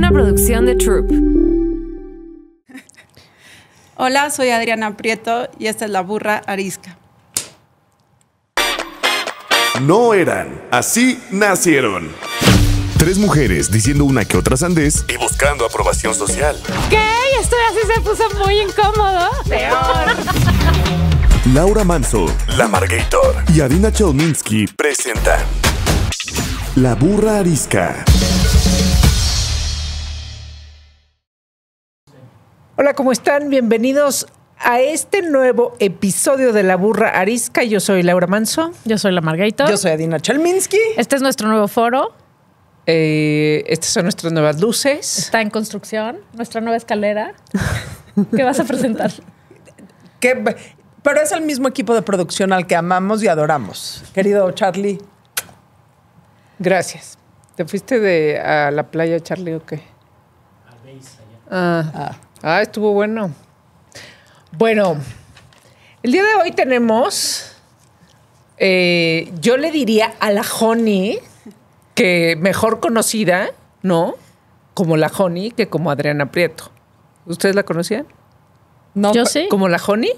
Una producción de Troop. Hola, soy Adriana Prieto y esta es La Burra Arisca. No eran, así nacieron. Tres mujeres diciendo una que otra sandés y buscando aprobación social. ¿Qué? Esto así se puso muy incómodo. Peor. Laura Manso, La Margator y Adina Chominski Presenta La Burra Arisca. Hola, ¿cómo están? Bienvenidos a este nuevo episodio de La Burra Arisca. Yo soy Laura Manso. Yo soy la Margarita. Yo soy Adina Chalminsky. Este es nuestro nuevo foro. Eh, estas son nuestras nuevas luces. Está en construcción. Nuestra nueva escalera. ¿Qué vas a presentar? pero es el mismo equipo de producción al que amamos y adoramos. Querido Charlie. Gracias. ¿Te fuiste a la playa, Charlie, o qué? A base, allá. ah. ah. Ah, estuvo bueno. Bueno, el día de hoy tenemos, eh, yo le diría a la Honey, que mejor conocida, ¿no? Como la Honey que como Adriana Prieto. ¿Ustedes la conocían? No, yo sí. ¿Como la Honey?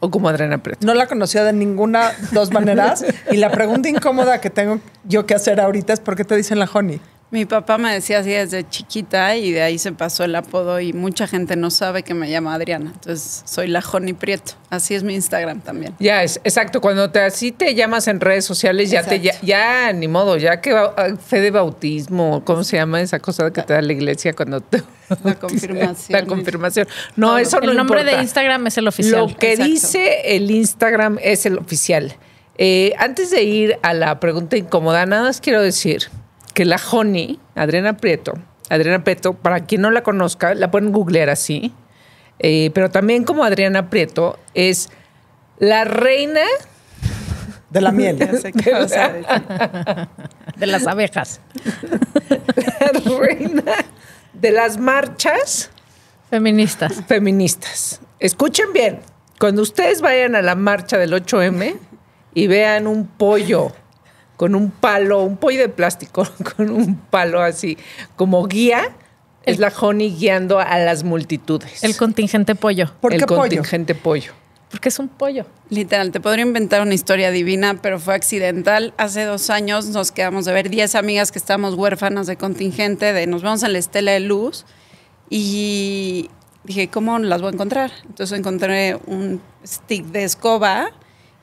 o como Adriana Prieto? No la conocía de ninguna dos maneras. y la pregunta incómoda que tengo yo que hacer ahorita es ¿por qué te dicen la Honey? Mi papá me decía así desde chiquita y de ahí se pasó el apodo y mucha gente no sabe que me llama Adriana. Entonces soy la Joni Prieto. Así es mi Instagram también. Ya, es, exacto. Cuando te, así te llamas en redes sociales, ya te ya, ni modo, ya que ah, fe de bautismo, ¿cómo se llama esa cosa que te da la iglesia cuando te... La confirmación. La confirmación. No, eso no El nombre de Instagram es el oficial. Lo que dice el Instagram es el oficial. Eh, antes de ir a la pregunta incómoda, nada más quiero decir que la Honey, Adriana Prieto, Adriana Prieto, para quien no la conozca, la pueden googlear así, eh, pero también como Adriana Prieto, es la reina de la miel. De, de, las abejas. La reina de las marchas. Feministas. Feministas. Escuchen bien. Cuando ustedes vayan a la marcha del 8M y vean un pollo con un palo, un pollo de plástico, con un palo así como guía. es la Honey guiando a las multitudes. El contingente pollo. ¿Por el contingente pollo. Porque es un pollo. Literal, te podría inventar una historia divina, pero fue accidental. Hace dos años nos quedamos de ver 10 amigas que estábamos huérfanas de contingente, de nos vamos a la estela de luz. Y dije, ¿cómo las voy a encontrar? Entonces encontré un stick de escoba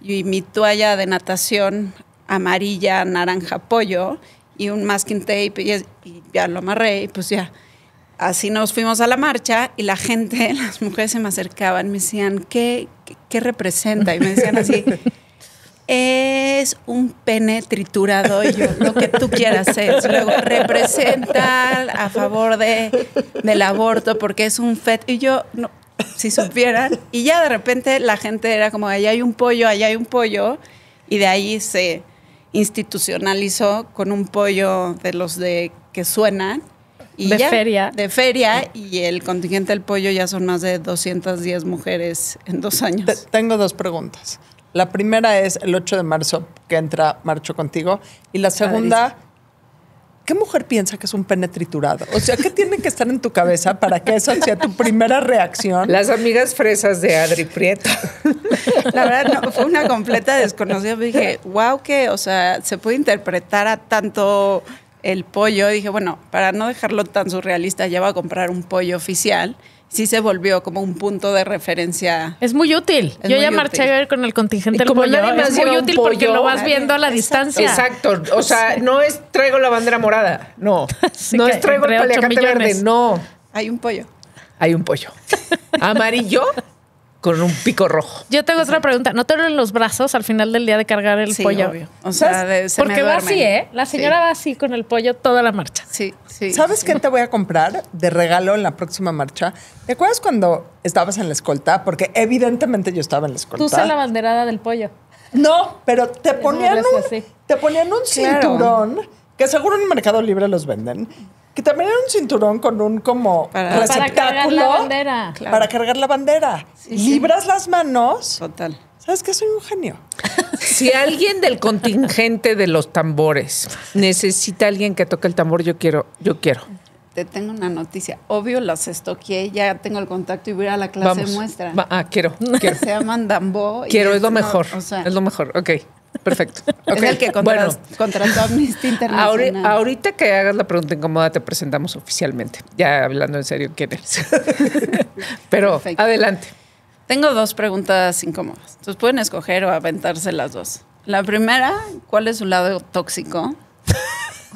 y mi toalla de natación amarilla, naranja, pollo y un masking tape y, ya lo amarré y pues ya. Así nos fuimos a la marcha y la gente, las mujeres se me acercaban, me decían, ¿qué, qué, representa? Y me decían así, es un pene triturado, y yo, lo que tú quieras es. Luego representa a favor de, del aborto porque es un feto. Y yo, no, si supieran. Y ya de repente la gente era como, allá hay un pollo, allá hay un pollo. Y de ahí se institucionalizó con un pollo de los de que suenan. Y de feria. De feria y el contingente del pollo ya son más de 210 mujeres en dos años. tengo dos preguntas. La primera es el 8 de marzo que entra Marcho contigo y la segunda... ¿qué mujer piensa que es un pene triturado? O sea, ¿qué tiene que estar en tu cabeza para que esa sea tu primera reacción? Las amigas fresas de Adri Prieto. La verdad, no, fue una completa desconocida. Dije, wow, que, o sea, se puede interpretar a tanto el pollo. Dije, bueno, para no dejarlo tan surrealista, ya va a comprar un pollo oficial sí se volvió como un punto de referencia. Es muy útil. yo ya marché a ver con el contingente del pollo. Es muy útil porque lo vas viendo a la distancia. Exacto. O sea, no es traigo la bandera morada. No. no es traigo el paliacate verde. No. Hay un pollo. Hay un pollo. Amarillo con un pico rojo. Yo tengo otra pregunta. ¿No te duelen los brazos al final del día de cargar el sí, pollo? Obvio. O sea, porque va así, ¿eh? La señora va así con el pollo toda la marcha. Sí, sí. ¿Sabes qué te voy a comprar de regalo en la próxima marcha? ¿Te acuerdas cuando estabas en la escolta? Porque evidentemente yo estaba en la escolta. Tú sé la banderada del pollo. No, pero te ponían un, te ponían un cinturón que seguro en el Mercado Libre los venden que también era un cinturón con un como para, receptáculo para cargar la bandera. Para cargar la bandera. Libras las manos. Total. ¿Sabes qué? Soy un genio. Si alguien del contingente de los tambores necesita a alguien que toque el tambor, yo quiero, yo quiero. Te tengo una noticia. Obvio las estoqué, ya tengo el contacto y voy a la clase muestra. ah, quiero, quiero. Se llaman Dambó. Quiero, es, lo mejor. es lo mejor, ok. Perfecto. Es el que Amnistía Ahorita que hagas la pregunta incómoda, te presentamos oficialmente. Ya hablando en serio, ¿quién eres? Pero adelante. Tengo dos preguntas incómodas. Entonces pueden escoger o aventarse las dos. La primera, ¿cuál es su lado tóxico?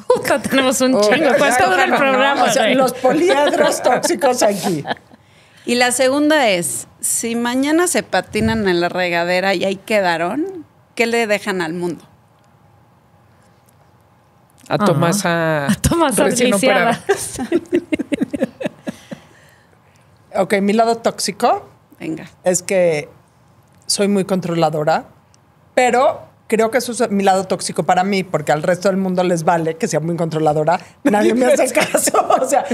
Justo tenemos un oh, chingo. Oh, el programa? los poliedros tóxicos aquí. Y la segunda es, si mañana se patinan en la regadera y ahí quedaron, ¿qué le dejan al mundo? A Tomasa. A Tomasa ok, mi lado tóxico. Venga. Es que soy muy controladora, pero creo que eso es mi lado tóxico para mí, porque al resto del mundo les vale que sea muy controladora. Nadie me hace caso. O sea,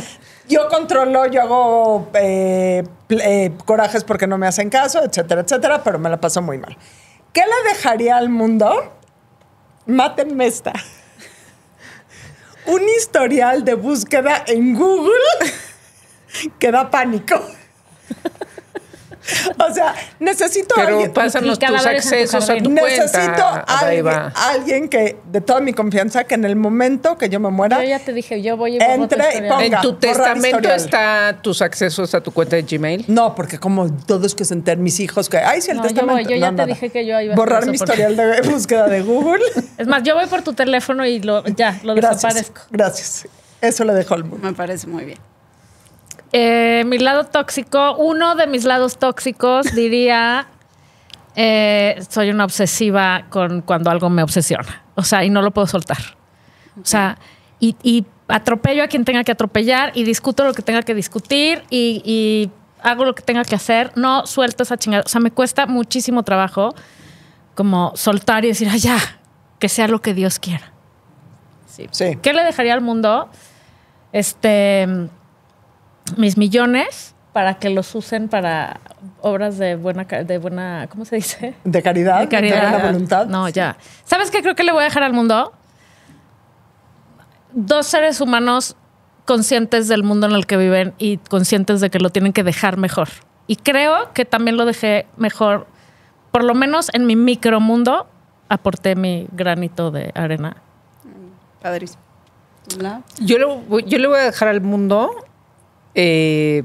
yo controlo, yo hago eh, eh, corajes porque no me hacen caso, etcétera, etcétera, pero me la paso muy mal. ¿Qué le dejaría al mundo? Mátenme esta. Un historial de búsqueda en Google que da pánico. O sea, necesito Pero alguien. tus accesos a tu cuenta. Alguien, alguien, que, de toda mi confianza, que en el momento que yo me muera. Yo ya te dije, yo voy a entre y ponga, En tu testamento están tus accesos a tu cuenta de Gmail. No, porque como todos que se mis hijos que. Ay, si el testamento. Yo, yo ya te dije que yo iba a Borrar mi historial de búsqueda de Google. Es más, yo voy por tu teléfono y lo, ya, lo Gracias. desaparezco. Gracias. Eso lo dejo al mundo. Me parece muy bien. Eh, mi lado tóxico, uno de mis lados tóxicos diría, eh, soy una obsesiva con cuando algo me obsesiona, o sea, y no lo puedo soltar. O sea, y, atropello a quien tenga que atropellar y discuto lo que tenga que discutir y, hago lo que tenga que hacer, no suelto esa chingada. O sea, me cuesta muchísimo trabajo como soltar y decir, ah, ya, que sea lo que Dios quiera. sí. ¿Qué le dejaría al mundo? Este mis millones para que los usen para obras de buena, de buena, ¿cómo se dice? De caridad, de caridad. voluntad. No, ya. ¿Sabes qué creo que le voy a dejar al mundo? Dos seres humanos conscientes del mundo en el que viven y conscientes de que lo tienen que dejar mejor. Y creo que también lo dejé mejor, por lo menos en mi micromundo, aporté mi granito de arena. Mm, padrísimo. Yo, yo le voy a dejar al mundo eh,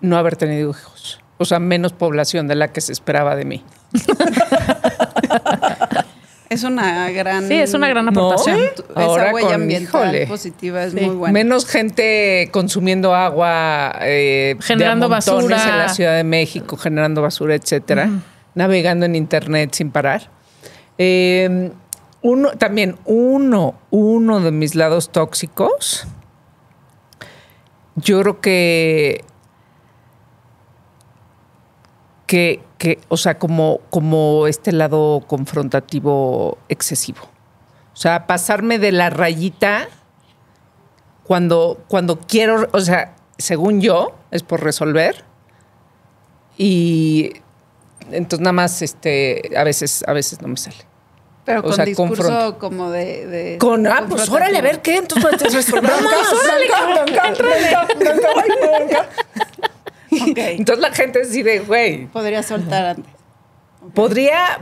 no haber tenido hijos. O sea, menos población de la que se esperaba de mí. Es una gran. Sí, es una gran aportación. Esa huella ambiental positiva es muy buena. Menos gente consumiendo agua, eh, generando basura. En la Ciudad de México, generando basura, etcétera. Navegando en Internet sin parar. Eh, también uno, uno de mis lados tóxicos yo creo que, que, que, o sea, como, como este lado confrontativo excesivo. O sea, pasarme de la rayita cuando, cuando quiero, o sea, según yo, es por resolver. Y entonces nada más, este, a veces, a veces no me sale. Pero con discurso como de, Con, ah, pues órale, a ver qué. Entonces Entonces la gente decide, güey. Podría soltar antes. Podría.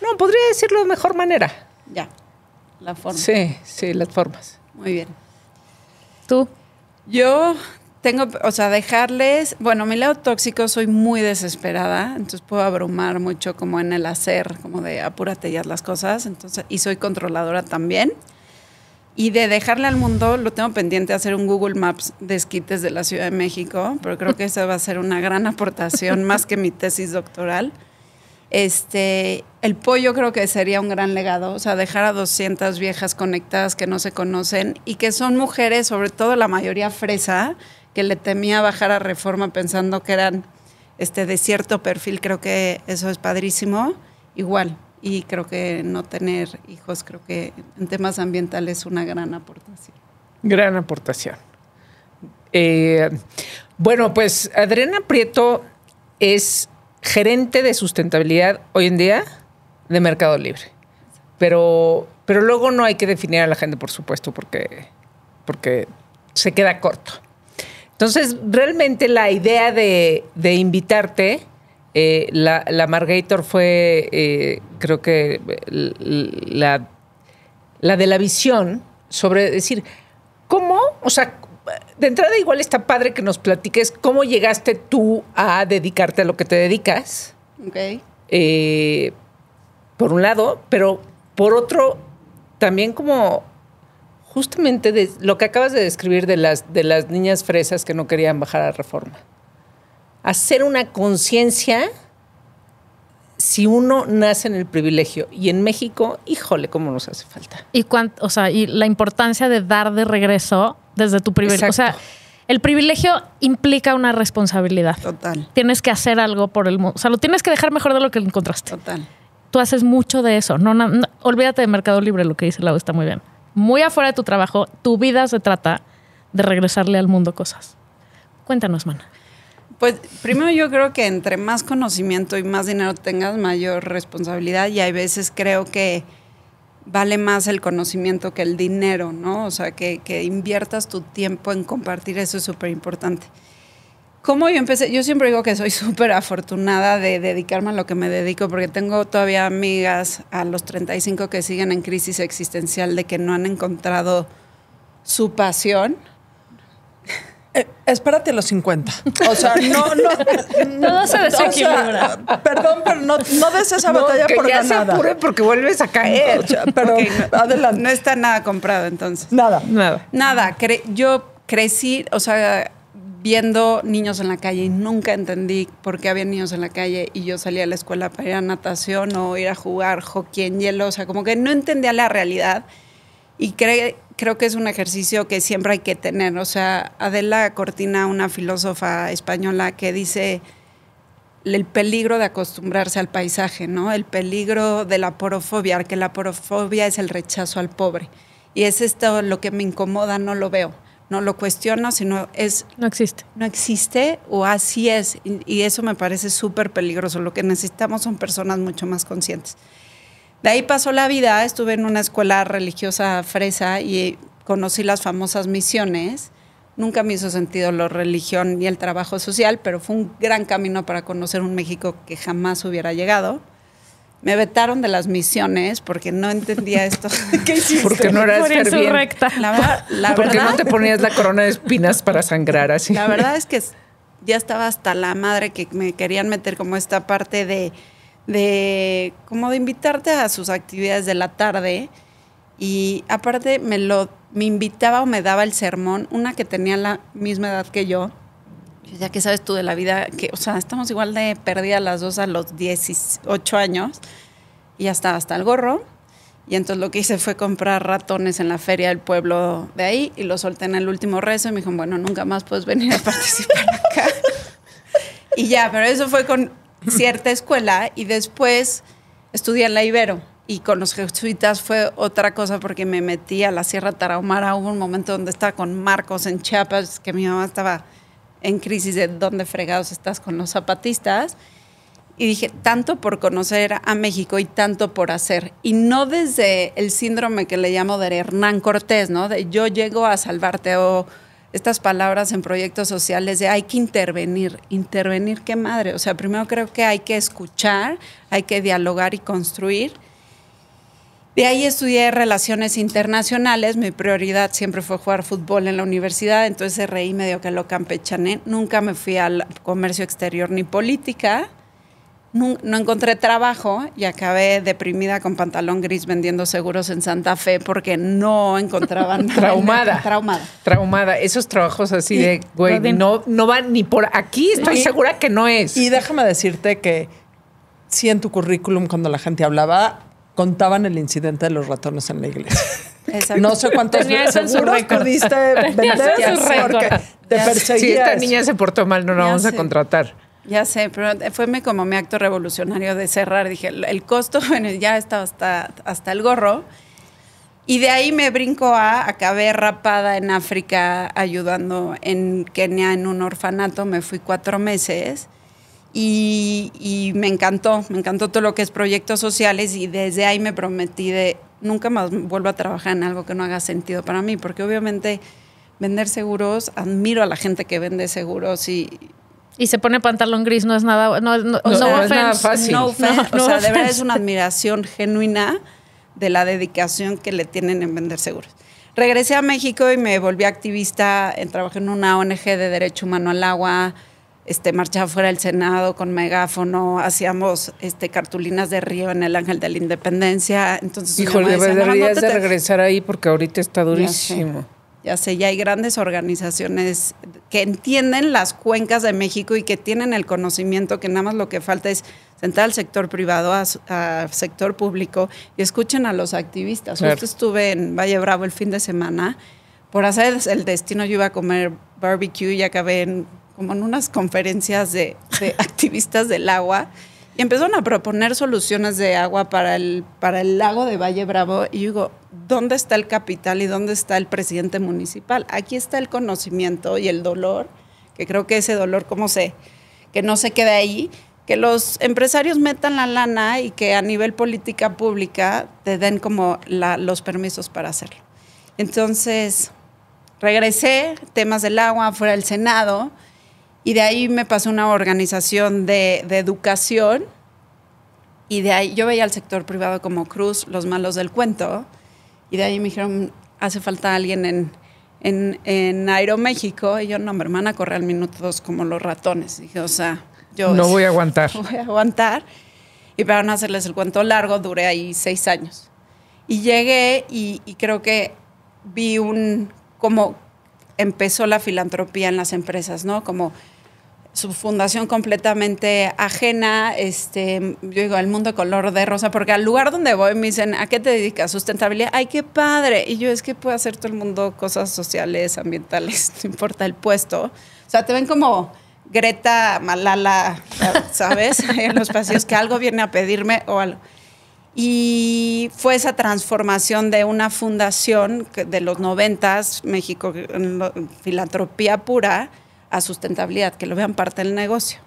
No, podría decirlo de mejor manera. Ya. La forma. Sí, sí, las formas. Muy bien. ¿Tú? Yo tengo, o sea, dejarles, bueno, mi lado tóxico soy muy desesperada, entonces puedo abrumar mucho como en el hacer, como de apúrate ya las cosas, entonces, y soy controladora también. Y de dejarle al mundo, lo tengo pendiente hacer un Google Maps de esquites de la Ciudad de México, pero creo que esa va a ser una gran aportación, más que mi tesis doctoral. Este, el pollo creo que sería un gran legado, o sea, dejar a 200 viejas conectadas que no se conocen y que son mujeres, sobre todo la mayoría fresa, que le temía bajar a reforma pensando que eran este, de cierto perfil, creo que eso es padrísimo. Igual, y creo que no tener hijos, creo que en temas ambientales es una gran aportación. Gran aportación. Eh, bueno, pues Adriana Prieto es gerente de sustentabilidad hoy en día de Mercado Libre. Pero, pero luego no hay que definir a la gente, por supuesto, porque, porque se queda corto. Entonces, realmente la idea de, invitarte, eh, la, Margator fue, eh, creo que, la, de la visión sobre decir, ¿cómo? O sea, de entrada igual está padre que nos platiques cómo llegaste tú a dedicarte a lo que te dedicas. Ok. Eh, por un lado, pero por otro, también como justamente de lo que acabas de describir de las, de las niñas fresas que no querían bajar a reforma. Hacer una conciencia si uno nace en el privilegio y en México, híjole, cómo nos hace falta. Y cuánto, o sea, y la importancia de dar de regreso desde tu privilegio. O sea, el privilegio implica una responsabilidad. Total. Tienes que hacer algo por el mundo. O sea, lo tienes que dejar mejor de lo que encontraste. Total. Tú haces mucho de eso. No, olvídate de Mercado Libre, lo que dice Lau está muy bien muy afuera de tu trabajo, tu vida se trata de regresarle al mundo cosas. Cuéntanos, Mana. Pues primero yo creo que entre más conocimiento y más dinero tengas, mayor responsabilidad y hay veces creo que vale más el conocimiento que el dinero, ¿no? O sea, que, que inviertas tu tiempo en compartir, eso es súper importante. ¿Cómo yo empecé? Yo siempre digo que soy súper afortunada de dedicarme a lo que me dedico, porque tengo todavía amigas a los 35 que siguen en crisis existencial de que no han encontrado su pasión. Espérate eh, espérate los 50. O sea, no, no. Todo se desequilibra. perdón, pero no, des esa no, batalla que por ya se apure porque vuelves a caer. adelante. No está nada comprado entonces. Nada. Nada. Nada. yo crecí, o sea, viendo niños en la calle y nunca entendí por qué había niños en la calle y yo salía a la escuela para ir a natación o ir a jugar hockey en hielo, o sea, como que no entendía la realidad y creo que es un ejercicio que siempre hay que tener, o sea, Adela Cortina, una filósofa española que dice el peligro de acostumbrarse al paisaje, ¿no? El peligro de la porofobia, que la porofobia es el rechazo al pobre. Y es esto lo que me incomoda, no lo veo no lo cuestiono, sino es... No existe. No existe o así es. Y, eso me parece súper peligroso. Lo que necesitamos son personas mucho más conscientes. De ahí pasó la vida, estuve en una escuela religiosa fresa y conocí las famosas misiones. Nunca me hizo sentido la religión ni el trabajo social, pero fue un gran camino para conocer un México que jamás hubiera llegado me vetaron de las misiones porque no entendía esto. ¿Qué hiciste? Porque no era La, verdad, porque no te ponías la corona de espinas para sangrar así. La verdad es que ya estaba hasta la madre que me querían meter como esta parte de, como de invitarte a sus actividades de la tarde. Y aparte me lo me invitaba o me daba el sermón una que tenía la misma edad que yo ya que sabes tú de la vida, que, o sea, estamos igual de perdidas las dos a los 18 años y ya hasta el gorro. Y entonces lo que hice fue comprar ratones en la feria del pueblo de ahí y los solté en el último rezo y me dijeron, bueno, nunca más puedes venir a participar acá. y ya, pero eso fue con cierta escuela y después estudié en la Ibero y con los jesuitas fue otra cosa porque me metí a la Sierra Tarahumara. Hubo un momento donde estaba con Marcos en Chiapas, que mi mamá estaba en crisis de dónde fregados estás con los zapatistas. Y dije, tanto por conocer a México y tanto por hacer. Y no desde el síndrome que le llamo de Hernán Cortés, ¿no? De yo llego a salvarte o estas palabras en proyectos sociales de hay que intervenir. Intervenir, qué madre. O sea, primero creo que hay que escuchar, hay que dialogar y construir de ahí estudié relaciones internacionales, mi prioridad siempre fue jugar fútbol en la universidad, entonces reí medio que lo campechané, nunca me fui al comercio exterior ni política, no, encontré trabajo y acabé deprimida con pantalón gris vendiendo seguros en Santa Fe porque no encontraban traumada, traumada. Traumada, esos trabajos así de güey, no, no van ni por aquí, estoy segura que no es. Y déjame decirte que sí en tu currículum cuando la gente hablaba contaban el incidente de los ratones en la iglesia. No sé cuántos Tenía en su pudiste porque te perseguías. Si esta niña se portó mal, no la vamos a contratar. Ya sé, pero fue como mi acto revolucionario de cerrar. Dije, el costo, bueno, ya estaba hasta, hasta el gorro. Y de ahí me brinco a, acabé rapada en África ayudando en Kenia en un orfanato, me fui cuatro meses y, me encantó, me encantó todo lo que es proyectos sociales y desde ahí me prometí de nunca más vuelvo a trabajar en algo que no haga sentido para mí, porque obviamente vender seguros, admiro a la gente que vende seguros y... Y se pone pantalón gris, no es nada, no, no, es nada fácil. No, o sea, de verdad es una admiración genuina de la dedicación que le tienen en vender seguros. Regresé a México y me volví activista, eh, trabajé en una ONG de derecho humano al agua, este, marchaba fuera del Senado con megáfono, hacíamos este, cartulinas de río en el Ángel de la Independencia. Entonces, Híjole, deberías de regresar ahí porque ahorita está durísimo. Ya sé, ya hay grandes organizaciones que entienden las cuencas de México y que tienen el conocimiento que nada más lo que falta es sentar al sector privado, al sector público y escuchen a los activistas. estuve en Valle Bravo el fin de semana. Por hacer el destino yo iba a comer barbecue y acabé en como en unas conferencias de, activistas del agua y empezaron a proponer soluciones de agua para el, para el lago de Valle Bravo. Y digo, ¿dónde está el capital y dónde está el presidente municipal? Aquí está el conocimiento y el dolor, que creo que ese dolor, ¿cómo sé? Que no se quede ahí, que los empresarios metan la lana y que a nivel política pública te den como los permisos para hacerlo. Entonces, regresé, temas del agua, fuera del Senado. Y de ahí me pasó una organización de, educación y de ahí yo veía al sector privado como Cruz, los malos del cuento. Y de ahí me dijeron, hace falta alguien en, en, en Aeroméxico. Y yo, no, mi hermana corre al minuto dos como los ratones. dije, o sea, yo... No voy a aguantar. Voy a aguantar. Y para no hacerles el cuento largo, duré ahí seis años. Y llegué y, y creo que vi un... como empezó la filantropía en las empresas, ¿no? Como su fundación completamente ajena, este, yo digo, el mundo color de rosa, porque al lugar donde voy me dicen, ¿a qué te dedicas? Sustentabilidad, ay, qué padre. Y yo es que puede hacer todo el mundo cosas sociales, ambientales, no importa el puesto. O sea, te ven como Greta, Malala, ¿sabes? en los pasillos, que algo viene a pedirme o algo. Y fue esa transformación de una fundación de los noventas, México, filantropía pura, a sustentabilidad, que lo vean parte del negocio.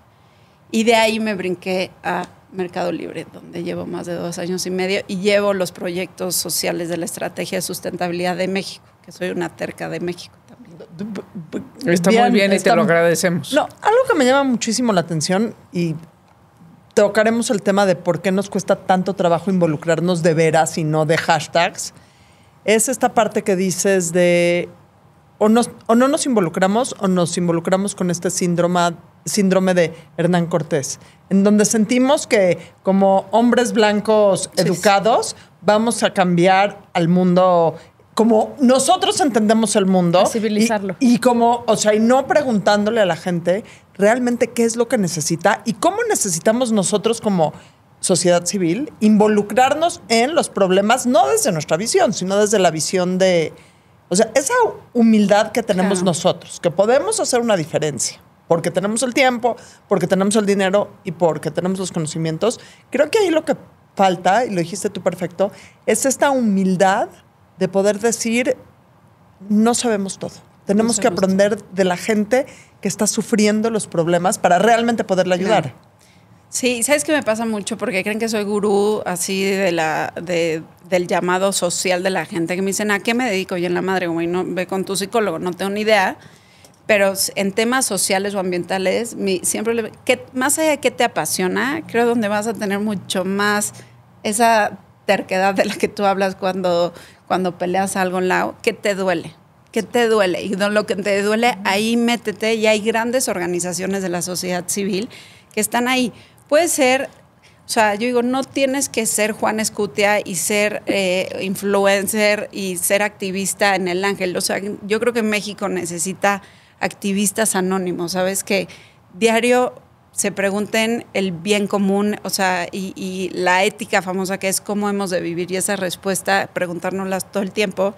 Y de ahí me brinqué a Mercado Libre, donde llevo más de dos años y medio y llevo los proyectos sociales de la Estrategia de Sustentabilidad de México, que soy una terca de México también. Está muy bien y te lo agradecemos. No, algo que me llama muchísimo la atención y tocaremos el tema de por qué nos cuesta tanto trabajo involucrarnos de veras y no de hashtags, es esta parte que dices de o, no nos involucramos o nos involucramos con este síndrome, síndrome de Hernán Cortés, en donde sentimos que como hombres blancos educados vamos a cambiar al mundo como nosotros entendemos el mundo. civilizarlo. y, como, o sea, y no preguntándole a la gente realmente qué es lo que necesita y cómo necesitamos nosotros como sociedad civil involucrarnos en los problemas, no desde nuestra visión, sino desde la visión de, o sea, esa humildad que tenemos nosotros, que podemos hacer una diferencia, porque tenemos el tiempo, porque tenemos el dinero y porque tenemos los conocimientos, creo que ahí lo que falta, y lo dijiste tú perfecto, es esta humildad de poder decir, no sabemos todo. Tenemos que aprender de la gente que está sufriendo los problemas para realmente poderle ayudar. Sí, ¿sabes qué me pasa mucho? Porque creen que soy gurú así de la, de, del llamado social de la gente que me dicen, ¿a qué me dedico? Yo en la madre, güey, no, ve con tu psicólogo, no tengo ni idea. Pero en temas sociales o ambientales, mi, siempre, le, que, más allá de qué te apasiona, creo donde vas a tener mucho más esa terquedad de la que tú hablas cuando, cuando peleas algo en la... que te duele? que te duele? Y lo que te duele, ahí métete. Y hay grandes organizaciones de la sociedad civil que están ahí. Puede ser o sea, yo digo, no tienes que ser Juan Escutia y ser eh, influencer y ser activista en el ángel. O sea, yo creo que México necesita activistas anónimos, ¿sabes? Que diario se pregunten el bien común, o sea, y, la ética famosa que es cómo hemos de vivir y esa respuesta, preguntárnosla todo el tiempo.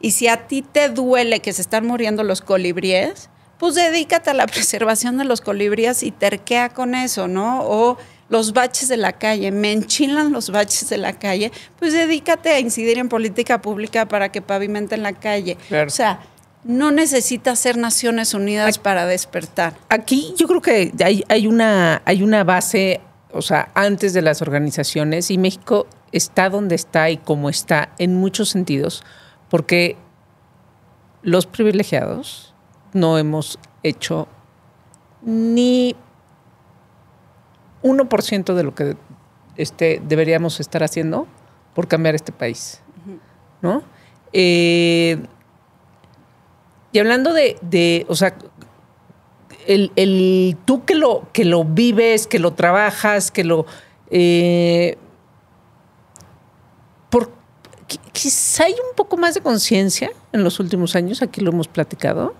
Y si a ti te duele que se están muriendo los colibríes, pues dedícate a la preservación de los colibríes y terquea con eso, ¿no? O los baches de la calle, me enchilan los baches de la calle, pues dedícate a incidir en política pública para que pavimenten la calle. O sea, no necesita ser Naciones Unidas para despertar. Aquí yo creo que hay, una, hay una base, o sea, antes de las organizaciones, y México está donde está y como está en muchos sentidos, porque los privilegiados, no hemos hecho ni 1% de lo que este, deberíamos estar haciendo por cambiar este país. ¿No? Eh, y hablando de, o sea, el, tú que lo, que lo vives, que lo trabajas, que lo... Eh, quizá hay un poco más de conciencia en los últimos años, aquí lo hemos platicado,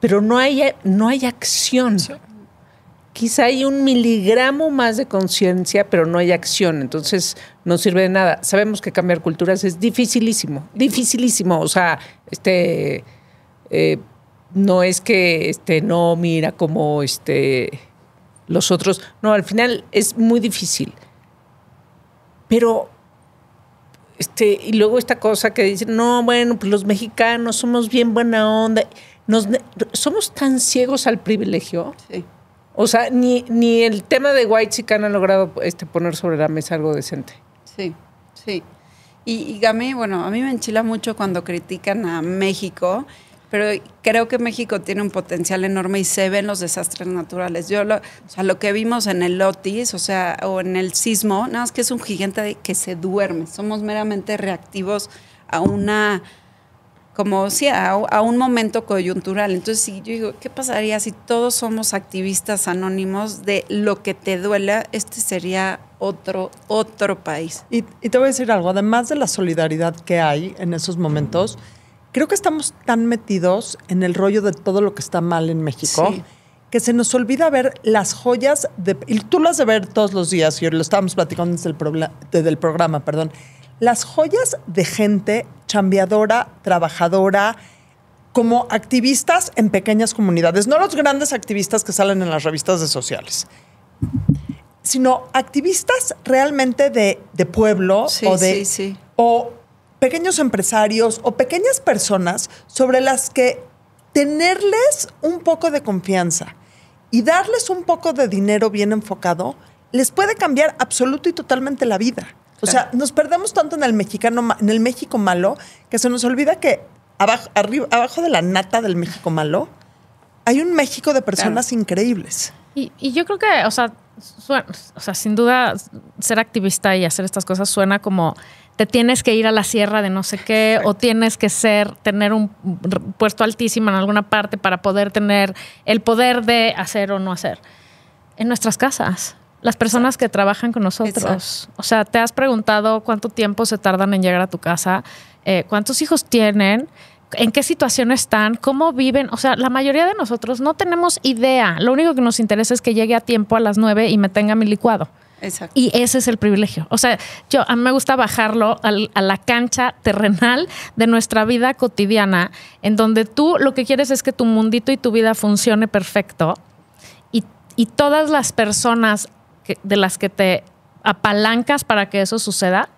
pero no hay, no hay acción. Quizá hay un miligramo más de conciencia, pero no hay acción, entonces no sirve de nada. Sabemos que cambiar culturas es dificilísimo, dificilísimo. O sea, este eh, no es que este no mira como este los otros. No, al final es muy difícil. Pero este, y luego esta cosa que dicen, no, bueno, pues los mexicanos somos bien buena onda nos, somos tan ciegos al privilegio. Sí. O sea, ni, ni el tema de White no ha logrado este, poner sobre la mesa algo decente. Sí, sí. Y, y a mí, bueno, a mí me enchila mucho cuando critican a México, pero creo que México tiene un potencial enorme y se ven los desastres naturales. Yo lo, o sea, lo que vimos en el Otis, o sea, o en el sismo, nada más que es un gigante que se duerme. Somos meramente reactivos a una como sí, a, un momento coyuntural. Entonces, si yo digo, ¿qué pasaría si todos somos activistas anónimos de lo que te duela? Este sería otro, otro país. Y, te voy a decir algo, además de la solidaridad que hay en esos momentos, creo que estamos tan metidos en el rollo de todo lo que está mal en México. que se nos olvida ver las joyas de, y tú las de ver todos los días y lo estábamos platicando desde el, desde el programa, perdón, las joyas de gente chambeadora, trabajadora, como activistas en pequeñas comunidades, no los grandes activistas que salen en las revistas de sociales, sino activistas realmente de, de pueblo o de o pequeños empresarios o pequeñas personas sobre las que tenerles un poco de confianza y darles un poco de dinero bien enfocado les puede cambiar absoluto y totalmente la vida. O sea, nos perdemos tanto en el mexicano, en el México malo, que se nos olvida que abajo, de la nata del México malo hay un México de personas increíbles. Y, yo creo que, o sea, o sea, sin duda ser activista y hacer estas cosas suena como te tienes que ir a la sierra de no sé qué o tienes que ser tener un puesto altísimo en alguna parte para poder tener el poder de hacer o no hacer en nuestras casas. Las personas que trabajan con nosotros. O sea, te has preguntado cuánto tiempo se tardan en llegar a tu casa, eh, cuántos hijos tienen, en qué situación están, cómo viven. O sea, la mayoría de nosotros no tenemos idea. Lo único que nos interesa es que llegue a tiempo a las nueve y me tenga mi licuado. Exacto. Y ese es el privilegio. O sea, yo a mí me gusta bajarlo a la cancha terrenal de nuestra vida cotidiana, en donde tú lo que quieres es que tu mundito y tu vida funcione perfecto y, y todas las personas de las que te apalancas para que eso suceda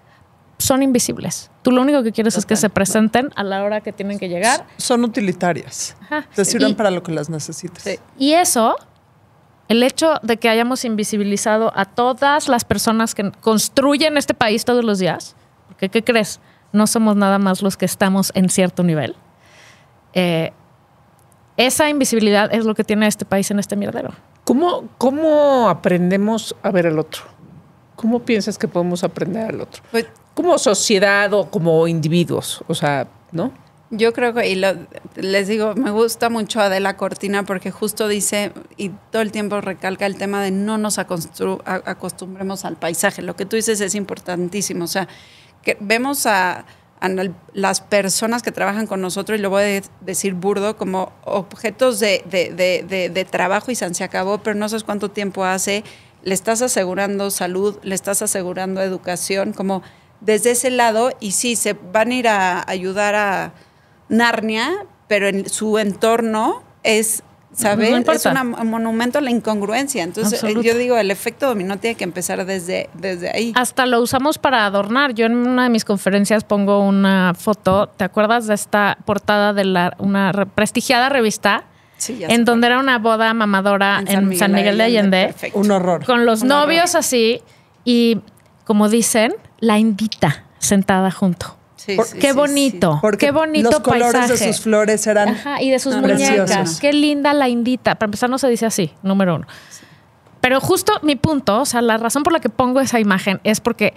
son invisibles. Tú lo único que quieres es que se presenten a la hora que tienen que llegar. Son utilitarias. te sirven para lo que las necesitas. Y eso, el hecho de que hayamos invisibilizado a todas las personas que construyen este país todos los días, porque ¿qué crees? No somos nada más los que estamos en cierto nivel. Eh, esa invisibilidad es lo que tiene este país en este mierdero. ¿Cómo, ¿Cómo aprendemos a ver al otro? ¿Cómo piensas que podemos aprender al otro? Pues como sociedad o como individuos, o sea, ¿no? Yo creo que, y les digo, me gusta mucho Adela Cortina porque justo dice y todo el tiempo recalca el tema de no nos acostumbremos al paisaje. Lo que tú dices es importantísimo. O sea, que vemos a, las personas que trabajan con nosotros, y lo voy a decir burdo, como objetos de, trabajo y se acabó, pero no sabes cuánto tiempo hace, le estás asegurando salud, le estás asegurando educación, como desde ese lado, y sí, se van a ir a ayudar a Narnia, pero en su entorno es es un monumento a la incongruencia. Entonces, eh, yo digo, el efecto dominó tiene que empezar desde, desde ahí. Hasta lo usamos para adornar. Yo en una de mis conferencias pongo una foto, ¿te acuerdas de esta portada de la, una prestigiada revista? Sí, en donde era una boda mamadora en, San, Miguel, de Allende. Un horror. Con los novios así y, como dicen, la indita sentada junto. Sí, qué, bonito, porque qué bonito, los colores de sus flores eran Ajá, y de sus muñecas. Qué linda la indita. Para empezar no se dice así, número uno. Pero justo mi punto, o sea, la razón por la que pongo esa imagen es porque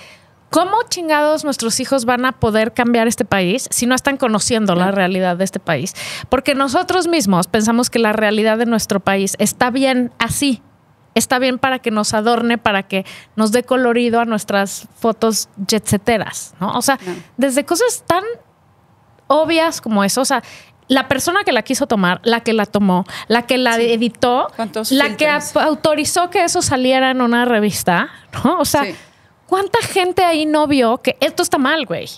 ¿cómo chingados nuestros hijos van a poder cambiar este país si no están conociendo la realidad de este país? Porque nosotros mismos pensamos que la realidad de nuestro país está bien así, está bien para que nos adorne, para que nos dé colorido a nuestras fotos jetseteras, ¿no? O sea, desde cosas tan obvias como eso, o sea, la persona que la quiso tomar, la que la tomó, la que la editó, la que autorizó que eso saliera en una revista, ¿no? O sea, ¿cuánta gente ahí no vio que esto está mal, güey?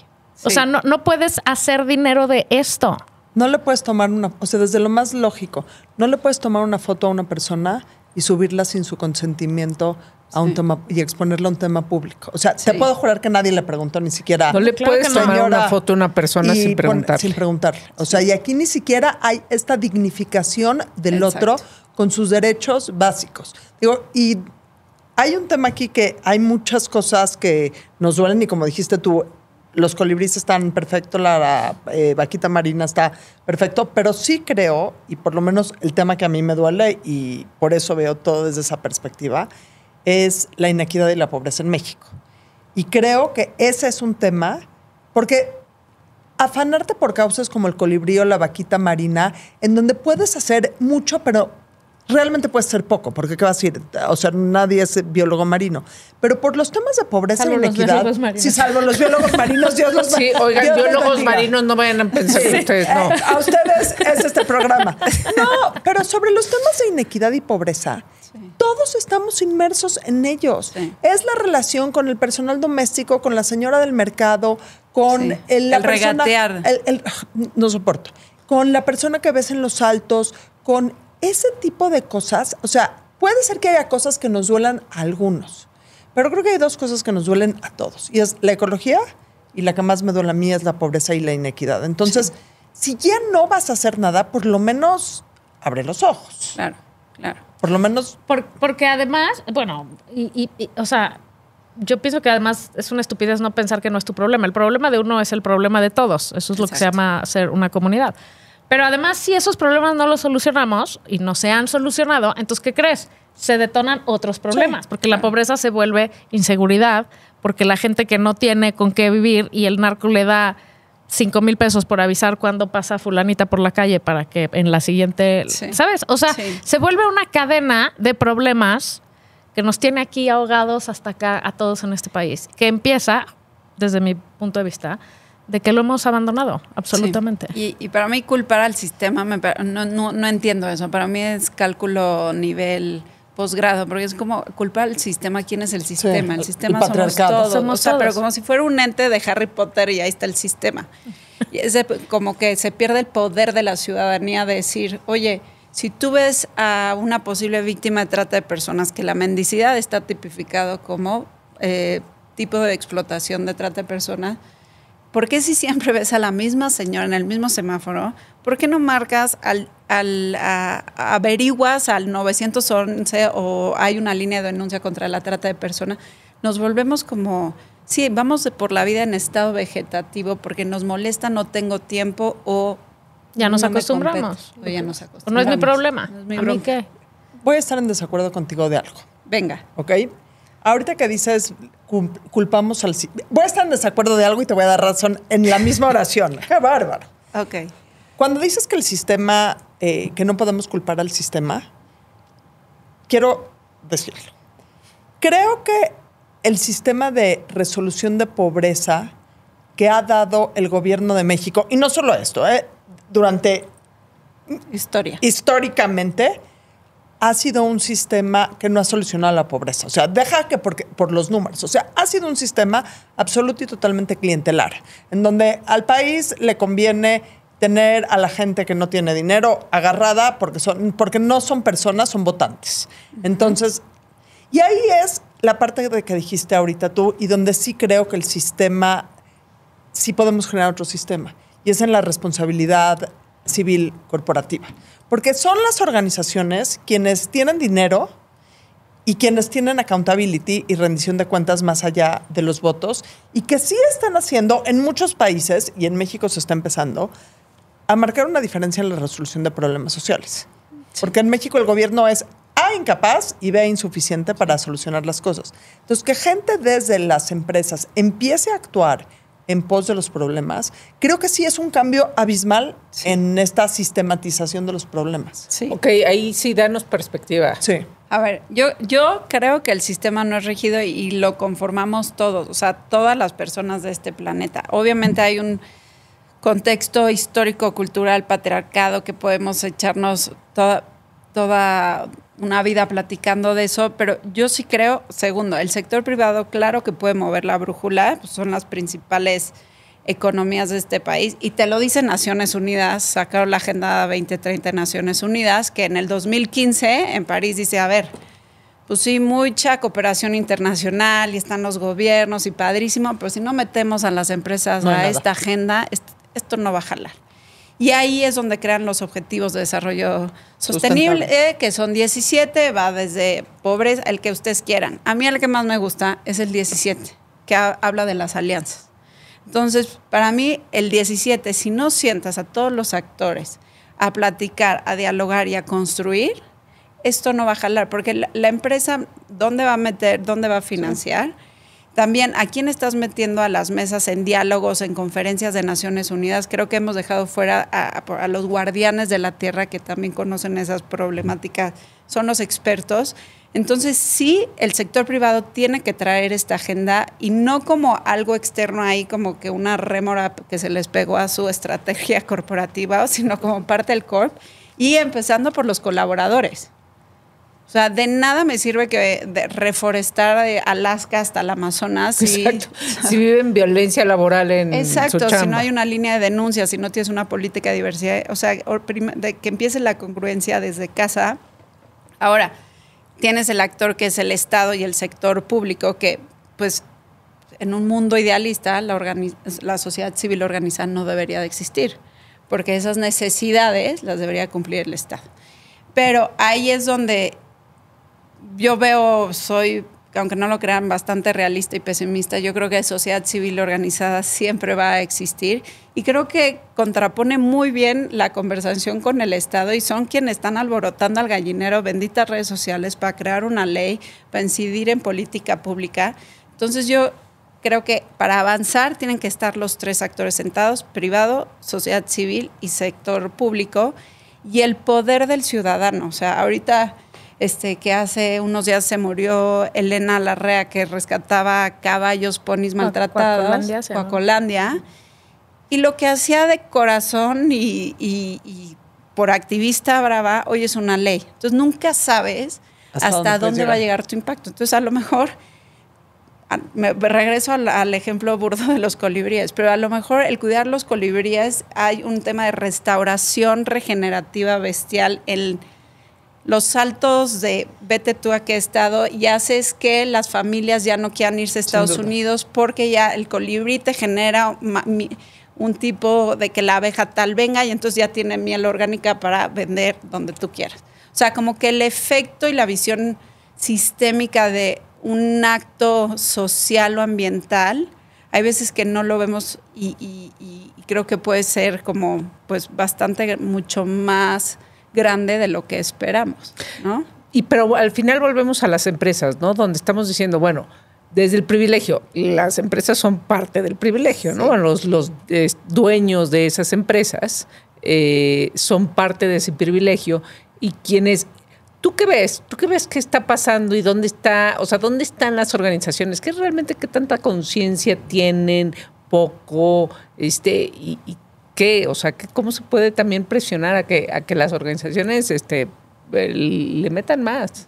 O sea, no, no puedes hacer dinero de esto. No le puedes tomar una, o sea, desde lo más lógico, no le puedes tomar una foto a una persona y subirla sin su consentimiento a un tema y exponerla a un tema público. O sea, te puedo jurar que nadie le preguntó ni siquiera. No le puedes tomar una foto a una persona sin preguntarle. sin preguntarle. O sea, y aquí ni siquiera hay esta dignificación del otro con sus derechos básicos. Digo, y hay un tema aquí que hay muchas cosas que nos duelen y como dijiste tú, los colibríes están perfectos, la, eh, vaquita marina está perfecto, pero sí creo, y por lo menos el tema que a mí me duele, y por eso veo todo desde esa perspectiva, es la inequidad y la pobreza en México. Y creo que ese es un tema, porque afanarte por causas como el colibrí o la vaquita marina, en donde puedes hacer mucho, pero realmente puede ser poco, porque qué va a decir, o sea, nadie es biólogo marino, pero por los temas de pobreza y e inequidad, si salvo los biólogos marinos, Dios los Sí, oigan, biólogos marinos no vayan a pensar ustedes, no. a ustedes es este programa. No, pero sobre los temas de inequidad y pobreza, todos estamos inmersos en ellos. Es la relación con el personal doméstico, con la señora del mercado, con el, la el regatear. no soporto. Con la persona que ves en los altos, con ese tipo de cosas, o sea, puede ser que haya cosas que nos duelan a algunos, pero creo que hay dos cosas que nos duelen a todos, y es la ecología y la que más me duele a mí es la pobreza y la inequidad. Entonces, si ya no vas a hacer nada, por lo menos abre los ojos. Claro, claro. Por lo menos. porque además, bueno, y, o sea, yo pienso que además es una estupidez no pensar que no es tu problema. El problema de uno es el problema de todos. Eso es lo que se llama ser una comunidad. Pero además, si esos problemas no los solucionamos y no se han solucionado, entonces, ¿qué crees? Se detonan otros problemas, porque la pobreza se vuelve inseguridad, porque la gente que no tiene con qué vivir y el narco le da cinco mil pesos por avisar cuando pasa fulanita por la calle para que en la siguiente, ¿sabes? O sea, se vuelve una cadena de problemas que nos tiene aquí ahogados hasta acá a todos en este país, que empieza, desde mi punto de vista, de que lo hemos abandonado, absolutamente. Y, para mí culpar al sistema, no, entiendo eso, para mí es cálculo nivel posgrado, porque es como culpar al sistema, ¿quién es el sistema? El sistema somos todos, o sea, pero como si fuera un ente de Harry Potter y ahí está el sistema. Y es como que se pierde el poder de la ciudadanía de decir, oye, si tú ves a una posible víctima de trata de personas, que la mendicidad está tipificado como eh, tipo de explotación de trata de personas, ¿por qué si siempre ves a la misma señora en el mismo semáforo? ¿Por qué no marcas al, al averiguas al 911 o hay una línea de denuncia contra la trata de personas? Nos volvemos como, sí, vamos por la vida en estado vegetativo porque nos molesta, no tengo tiempo o... Ya nos acostumbramos. ya nos acostumbramos. no es mi problema. ¿A mí qué? Voy a estar en desacuerdo contigo de algo. Venga. ¿Ok? Ahorita que dices culpamos al... Voy a estar en desacuerdo de algo y te voy a dar razón en la misma oración. ¡Qué bárbaro! Ok. Cuando dices que el sistema, eh, que no podemos culpar al sistema, quiero decirlo. Creo que el sistema de resolución de pobreza que ha dado el gobierno de México, y no solo esto, eh, durante... Historia. Históricamente, ha sido un sistema que no ha solucionado la pobreza. O sea, deja que porque, por los números. O sea, ha sido un sistema absoluto y totalmente clientelar, en donde al país le conviene tener a la gente que no tiene dinero agarrada porque, son, porque no son personas, son votantes. Entonces, y ahí es la parte de que dijiste ahorita tú y donde sí creo que el sistema, sí podemos generar otro sistema. Y es en la responsabilidad civil corporativa. Porque son las organizaciones quienes tienen dinero y quienes tienen accountability y rendición de cuentas más allá de los votos y que sí están haciendo en muchos países, y en México se está empezando, a marcar una diferencia en la resolución de problemas sociales. Porque en México el gobierno es A incapaz y B insuficiente para solucionar las cosas. Entonces, que gente desde las empresas empiece a actuar en pos de los problemas, creo que sí es un cambio abismal en esta sistematización de los problemas. Sí. Ok, ahí sí danos perspectiva. Sí. A ver, yo, yo creo que el sistema no es rígido y, lo conformamos todos, o sea, todas las personas de este planeta. Obviamente hay un contexto histórico, cultural, patriarcado que podemos echarnos toda, toda una vida platicando de eso, pero yo sí creo, segundo, el sector privado, claro que puede mover la brújula, pues, son las principales economías de este país, y te lo dice Naciones Unidas, sacaron la Agenda 2030 Naciones Unidas, que en el 2015 en París dice, a ver, pues sí, mucha cooperación internacional y están los gobiernos y padrísimo, pero si no metemos a las empresas a esta agenda, esto no va a jalar. Y ahí es donde crean los objetivos de desarrollo sostenible, que son 17, va desde pobres el que ustedes quieran. A mí el que más me gusta es el 17, que habla de las alianzas. Entonces, para mí el 17, si no sientas a todos los actores a platicar, a dialogar y a construir, esto no va a jalar, porque la, empresa, ¿dónde va a meter, dónde va a financiar? También, ¿a quién estás metiendo a las mesas en diálogos, en conferencias de Naciones Unidas? Creo que hemos dejado fuera a, los guardianes de la tierra que también conocen esas problemáticas, son los expertos. Entonces, sí, el sector privado tiene que traer esta agenda y no como algo externo ahí, como que una rémora que se les pegó a su estrategia corporativa, sino como parte del CORP y empezando por los colaboradores. O sea, de nada me sirve que reforestar de Alaska hasta el Amazonas. Exacto. si viven violencia laboral en Exacto, si no hay una línea de denuncia, si no tienes una política de diversidad, o sea, que empiece la congruencia desde casa. Ahora, tienes el actor que es el Estado y el sector público que, pues, en un mundo idealista, la, la sociedad civil organizada no debería de existir, porque esas necesidades las debería cumplir el Estado. Pero ahí es donde yo veo, soy, aunque no lo crean, bastante realista y pesimista. Yo creo que sociedad civil organizada siempre va a existir y creo que contrapone muy bien la conversación con el Estado y son quienes están alborotando al gallinero benditas redes sociales para crear una ley, para incidir en política pública. Entonces yo creo que para avanzar tienen que estar los tres actores sentados, privado, sociedad civil y sector público, y el poder del ciudadano. O sea, ahorita este, que hace unos días se murió Elena Larrea, que rescataba caballos, ponis maltratados, Coacolandia. y lo que hacía de corazón y, por activista brava, hoy es una ley. Entonces nunca sabes hasta, dónde, va a llegar tu impacto. Entonces a lo mejor, me regreso al, ejemplo burdo de los colibríes, pero a lo mejor el cuidar los colibríes hay un tema de restauración regenerativa bestial en los saltos de vete tú a qué estado y haces que las familias ya no quieran irse a Estados Unidos porque ya el colibrí te genera un tipo de que la abeja tal venga y entonces ya tiene miel orgánica para vender donde tú quieras. O sea, como que el efecto y la visión sistémica de un acto social o ambiental, hay veces que no lo vemos y, y creo que puede ser como pues bastante mucho más grande de lo que esperamos, Y pero al final volvemos a las empresas, ¿no? Donde estamos diciendo, bueno, desde el privilegio, las empresas son parte del privilegio, ¿no? Los, eh, dueños de esas empresas eh, son parte de ese privilegio y quienes... ¿Tú qué ves? ¿Tú qué ves Qué está pasando y dónde está, o sea, dónde están las organizaciones? ¿Qué realmente qué tanta conciencia tienen? Poco, este, y, y o sea, ¿cómo se puede también presionar a que, a que las organizaciones este, eh, le metan más?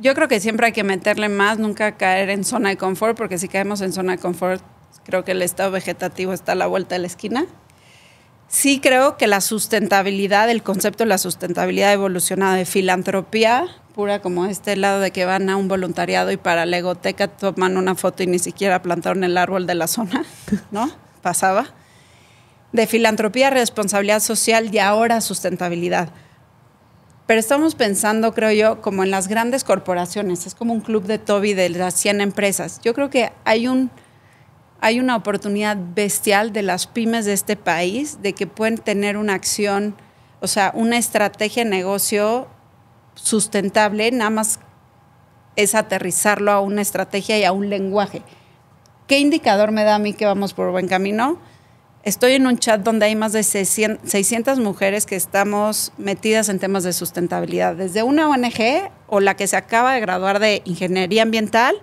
Yo creo que siempre hay que meterle más, nunca caer en zona de confort, porque si caemos en zona de confort, creo que el estado vegetativo está a la vuelta de la esquina. Sí creo que la sustentabilidad, el concepto de la sustentabilidad evolucionada de filantropía pura como este lado de que van a un voluntariado y para la egoteca toman una foto y ni siquiera plantaron el árbol de la zona, ¿no? Pasaba de filantropía, responsabilidad social y ahora sustentabilidad. Pero estamos pensando, creo yo, como en las grandes corporaciones. Es como un club de Toby de las 100 empresas. Yo creo que hay, un, hay una oportunidad bestial de las pymes de este país de que pueden tener una acción, o sea, una estrategia de negocio sustentable, nada más es aterrizarlo a una estrategia y a un lenguaje. ¿Qué indicador me da a mí que vamos por buen camino? Estoy en un chat donde hay más de 600 mujeres que estamos metidas en temas de sustentabilidad, desde una ONG o la que se acaba de graduar de ingeniería ambiental,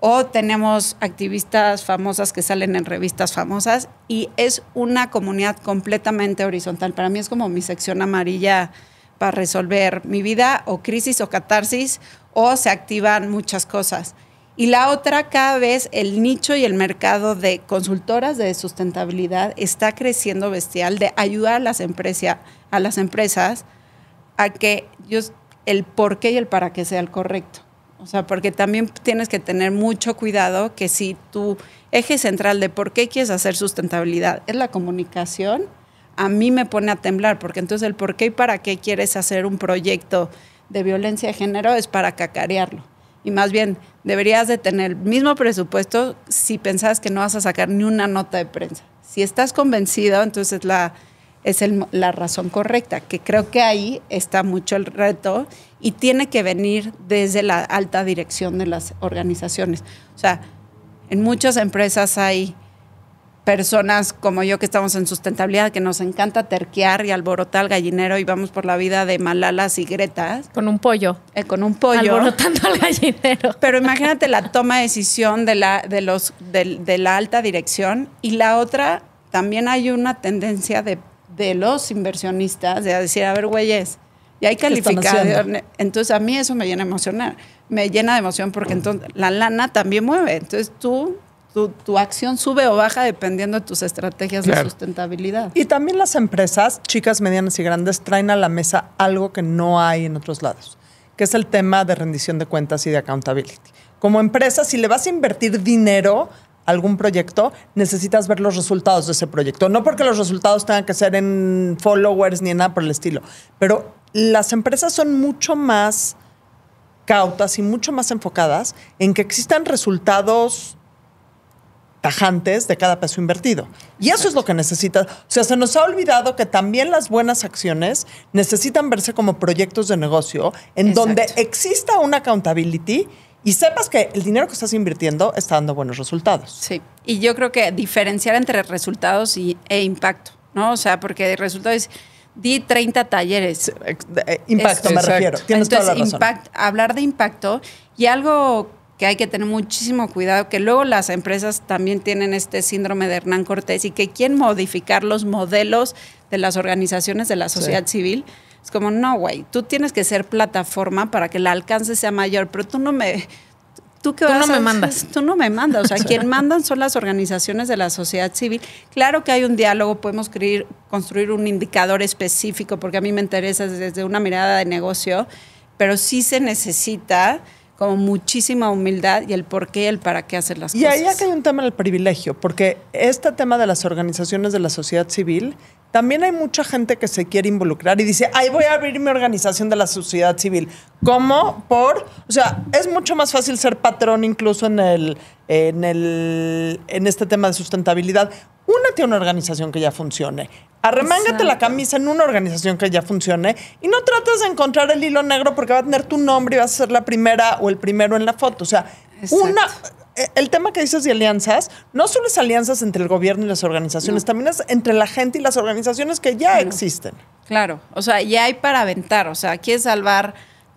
o tenemos activistas famosas que salen en revistas famosas, y es una comunidad completamente horizontal. Para mí es como mi sección amarilla para resolver mi vida o crisis o catarsis, o se activan muchas cosas. Y la otra, cada vez el nicho y el mercado de consultoras de sustentabilidad está creciendo bestial, de ayudar a las, a las empresas a que ellos, el por qué y el para qué sea el correcto. O sea, porque también tienes que tener mucho cuidado que si tu eje central de por qué quieres hacer sustentabilidad es la comunicación, a mí me pone a temblar, porque entonces el por qué y para qué quieres hacer un proyecto de violencia de género es para cacarearlo. Y más bien, deberías de tener el mismo presupuesto si pensás que no vas a sacar ni una nota de prensa. Si estás convencido, entonces es la razón correcta, que creo que ahí está mucho el reto y tiene que venir desde la alta dirección de las organizaciones. O sea, en muchas empresas hay personas como yo que estamos en sustentabilidad, que nos encanta terquear y alborotar al gallinero y vamos por la vida de malalas y gretas. Con un pollo. Eh, con un pollo. Alborotando al gallinero. Pero imagínate la toma de decisión de la, de, los, de, la alta dirección y la otra, también hay una tendencia de, los inversionistas de decir, a ver, güeyes, y hay calificado. Entonces a mí eso me llena de emocionar. Me llena de emoción porque entonces la lana también mueve. Entonces tú tu, acción sube o baja dependiendo de tus estrategias de sustentabilidad. Y también las empresas, chicas, medianas y grandes, traen a la mesa algo que no hay en otros lados, que es el tema de rendición de cuentas y de accountability. Como empresa, si le vas a invertir dinero a algún proyecto, necesitas ver los resultados de ese proyecto. No porque los resultados tengan que ser en followers ni en nada por el estilo, pero las empresas son mucho más cautas y mucho más enfocadas en que existan resultados tajantes de cada peso invertido. Y eso es lo que necesita. O sea, se nos ha olvidado que también las buenas acciones necesitan verse como proyectos de negocio en donde exista una accountability y sepas que el dinero que estás invirtiendo está dando buenos resultados. Sí, y yo creo que diferenciar entre resultados y, e impacto, ¿no? O sea, porque el resultado es di 30 talleres. Eh, impacto, me refiero. Tienes Entonces, toda la razón. hablar de impacto y algo que hay que tener muchísimo cuidado, que luego las empresas también tienen este síndrome de Hernán Cortés y que quieren modificar los modelos de las organizaciones de la sociedad civil. Es como, no, güey, tú tienes que ser plataforma para que el alcance sea mayor, pero tú no me... Tú, qué me mandas. Tú no me mandas. O sea, quien mandan son las organizaciones de la sociedad civil. Claro que hay un diálogo, podemos construir un indicador específico, porque a mí me interesa desde una mirada de negocio, pero sí se necesita con muchísima humildad y el por qué, el para qué hacer las cosas. Y ahí hay un tema del privilegio, porque este tema de las organizaciones de la sociedad civil también hay mucha gente que se quiere involucrar y dice, ahí voy a abrir mi organización de la sociedad civil. ¿Cómo? Por, o sea, es mucho más fácil ser patrón incluso en el, en este tema de sustentabilidad. Únete a una organización que ya funcione. Arremángate la camisa en una organización que ya funcione y no trates de encontrar el hilo negro porque va a tener tu nombre y vas a ser la primera o el primero en la foto. O sea, una eh, el tema que dices de alianzas, no solo es alianzas entre el gobierno y las organizaciones, también es entre la gente y las organizaciones que ya existen. Claro, o sea, ya hay para aventar, o sea, es salvar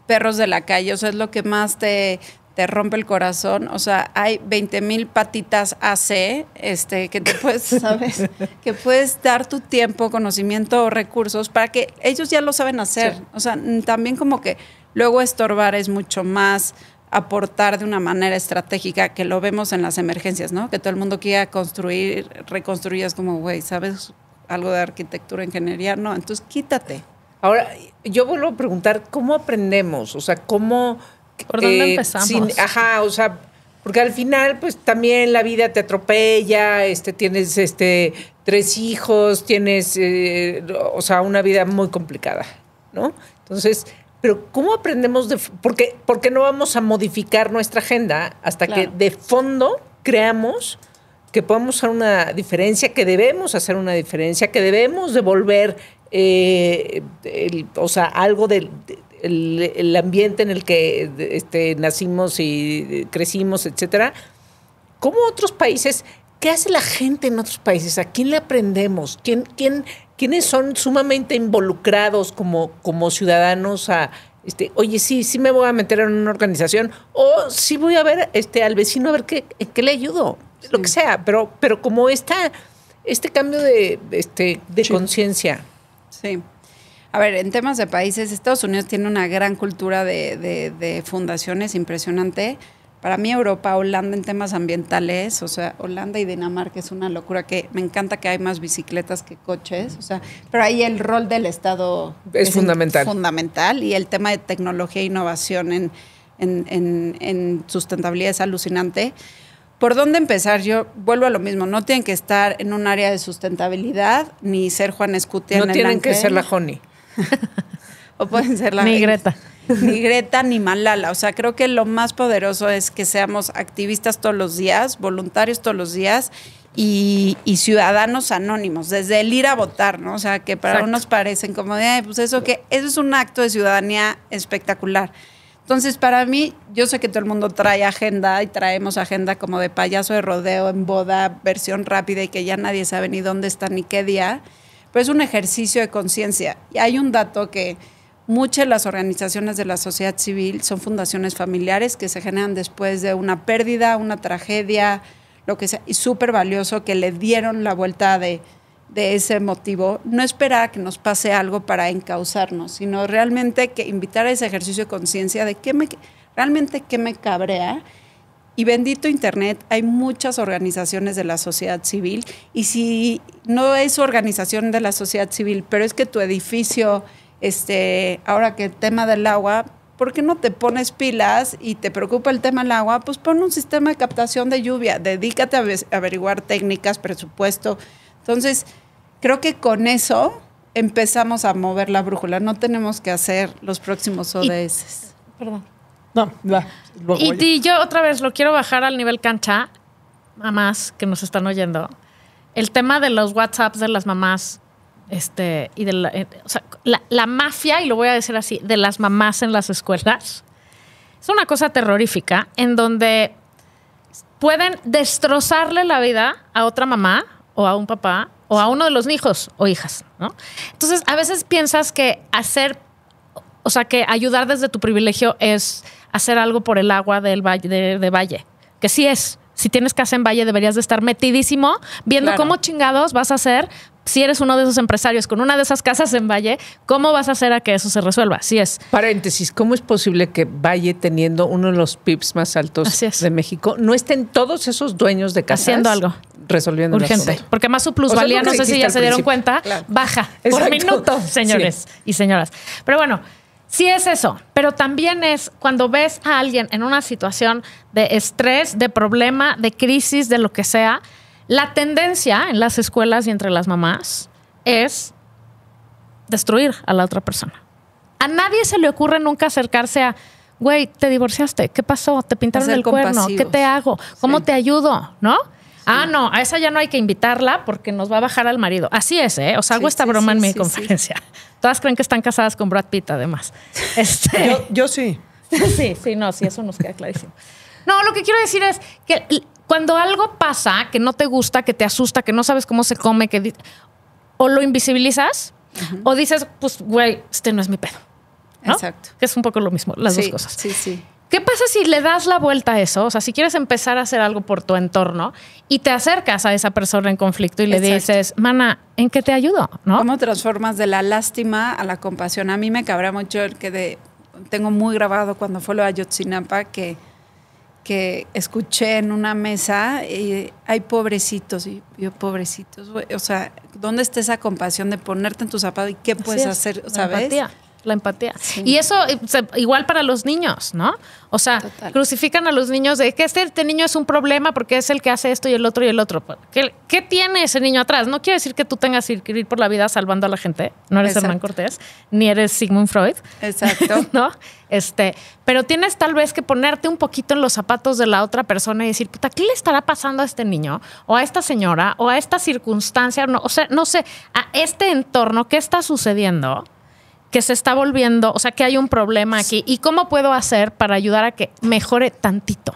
perros de la calle, o sea, es lo que más te, te rompe el corazón. O sea, hay 20 mil patitas AC este, que te puedes, ¿sabes? que puedes dar tu tiempo, conocimiento o recursos para que ellos ya lo saben hacer. O sea, también como que luego estorbar es mucho más aportar de una manera estratégica, que lo vemos en las emergencias, ¿no? Que todo el mundo quiera construir, reconstruir, es como, güey, ¿sabes algo de arquitectura, ingeniería? No, entonces quítate. Ahora, yo vuelvo a preguntar, ¿cómo aprendemos? O sea, ¿cómo... ¿Por dónde eh, empezamos? ajá, o sea, porque al final, pues también la vida te atropella, este, tienes este, tres hijos, tienes, eh, o sea, una vida muy complicada, ¿no? Entonces, pero ¿cómo aprendemos de porque no vamos a modificar nuestra agenda hasta que de fondo creamos que podemos hacer una diferencia, que debemos hacer una diferencia, que debemos devolver eh, o sea, algo del ambiente en el que este, nacimos y eh, crecimos, etcétera. ¿Cómo otros países? ¿Qué hace la gente en otros países? ¿A quién le aprendemos? ¿Quién, quién quienes son sumamente involucrados como, como ciudadanos a, este, oye, sí, sí me voy a meter en una organización, o sí voy a ver este, al vecino a ver qué, le ayudo, lo que sea, pero, pero como esta, este cambio de, este, de conciencia. Sí. A ver, en temas de países, Estados Unidos tiene una gran cultura de, de fundaciones impresionante para mí Europa, Holanda en temas ambientales, o sea, Holanda y Dinamarca es una locura que me encanta que hay más bicicletas que coches, o sea, pero ahí el rol del Estado es, fundamental. y el tema de tecnología e innovación en, en, sustentabilidad es alucinante. ¿Por dónde empezar? Yo vuelvo a lo mismo. No tienen que estar en un área de sustentabilidad ni ser Juan Escutia. en el tienen que ser la Joni. o pueden ser la. Ni Greta. ni Greta ni Malala. O sea, creo que lo más poderoso es que seamos activistas todos los días, voluntarios todos los días y, ciudadanos anónimos, desde el ir a votar, ¿no? O sea, que para unos parecen como, de pues eso que eso es un acto de ciudadanía espectacular. Entonces, para mí, yo sé que todo el mundo trae agenda y traemos agenda como de payaso de rodeo en boda, versión rápida y que ya nadie sabe ni dónde está ni qué día, pero es un ejercicio de conciencia. Y hay un dato que, Muchas de las organizaciones de la sociedad civil son fundaciones familiares que se generan después de una pérdida, una tragedia, lo que sea, y súper valioso que le dieron la vuelta de, ese motivo. No esperar a que nos pase algo para encauzarnos, sino realmente que invitar a ese ejercicio de conciencia de qué me, realmente qué me cabrea. Y bendito Internet, hay muchas organizaciones de la sociedad civil. Y si no es organización de la sociedad civil, pero es que tu edificio este, ahora que el tema del agua, ¿por qué no te pones pilas y te preocupa el tema del agua? Pues pon un sistema de captación de lluvia, dedícate a averiguar técnicas, presupuesto. Entonces, creo que con eso empezamos a mover la brújula, no tenemos que hacer los próximos ODS. perdón. No, va. y, y yo otra vez lo quiero bajar al nivel cancha, mamás que nos están oyendo. El tema de los WhatsApps de las mamás este, y de eh, la, mafia, y lo voy a decir así, de las mamás en las escuelas, es una cosa terrorífica en donde pueden destrozarle la vida a otra mamá o a un papá o a uno de los hijos o hijas, ¿no? Entonces, a veces piensas que hacer, o sea, que ayudar desde tu privilegio es hacer algo por el agua del valle, de, valle, que sí es, si tienes casa en Valle, deberías de estar metidísimo viendo cómo chingados vas a hacer si eres uno de esos empresarios con una de esas casas en Valle, ¿cómo vas a hacer a que eso se resuelva? Así es. Paréntesis, ¿cómo es posible que Valle, teniendo uno de los pips más altos de México, no estén todos esos dueños de casas? Haciendo algo. Resolviendo Urgente. Porque más su plusvalía, no sé si ya se dieron cuenta, baja por minuto, señores y señoras. Pero bueno, Sí es eso, pero también es cuando ves a alguien en una situación de estrés, de problema, de crisis, de lo que sea, la tendencia en las escuelas y entre las mamás es destruir a la otra persona. A nadie se le ocurre nunca acercarse a, güey, te divorciaste, ¿qué pasó? ¿Te pintaron el cuerno? ¿Qué te hago? ¿Cómo te ayudo? ¿No? Ah, no, a esa ya no hay que invitarla porque nos va a bajar al marido. Así es, ¿eh? Os hago esta broma en mi conferencia. Todas creen que están casadas con Brad Pitt, además. Este yo, yo sí. sí, sí, no, sí, eso nos queda clarísimo. No, lo que quiero decir es que cuando algo pasa que no te gusta, que te asusta, que no sabes cómo se come, que o lo invisibilizas o dices, pues, güey, este no es mi pedo. Exacto. es un poco lo mismo, las dos cosas. Sí, sí. ¿Qué pasa si le das la vuelta a eso? O sea, si quieres empezar a hacer algo por tu entorno y te acercas a esa persona en conflicto y le dices, mana, ¿en qué te ayudo? ¿Cómo transformas de la lástima a la compasión? A mí me cabra mucho el que de, tengo muy grabado cuando fue lo de Ayotzinapa que que escuché en una mesa, y hay pobrecitos, y yo pobrecitos, o sea, ¿dónde está esa compasión de ponerte en tu zapato y qué puedes hacer? ¿Sabes? la empatía. Y eso eh, igual para los niños, ¿no? O sea, crucifican a los niños de que este, este, niño es un problema porque es el que hace esto y el otro y el otro. Pues, ¿Qué, qué tiene ese niño atrás? No quiere decir que tú tengas que ir por la vida salvando a la gente. No eres Hernán Cortés, ni eres Sigmund Freud. Exacto. ¿No? Este, pero tienes tal vez que ponerte un poquito en los zapatos de la otra persona y decir, puta, ¿qué le estará pasando a este niño? O a esta señora, o a esta circunstancia, o sea, no sé, a este entorno, ¿qué está sucediendo? que se está volviendo, o sea, que hay un problema aquí. ¿Y cómo puedo hacer para ayudar a que mejore tantito?